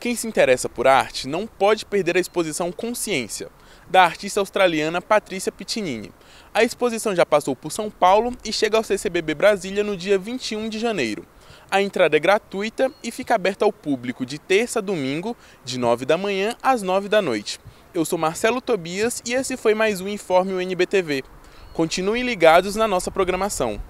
Quem se interessa por arte não pode perder a exposição Consciência, da artista australiana Patrícia Pittinini. A exposição já passou por São Paulo e chega ao CCBB Brasília no dia 21 de janeiro. A entrada é gratuita e fica aberta ao público de terça a domingo, de 9 da manhã às 9 da noite. Eu sou Marcelo Tobias e esse foi mais um Informe UNBTV. Continuem ligados na nossa programação.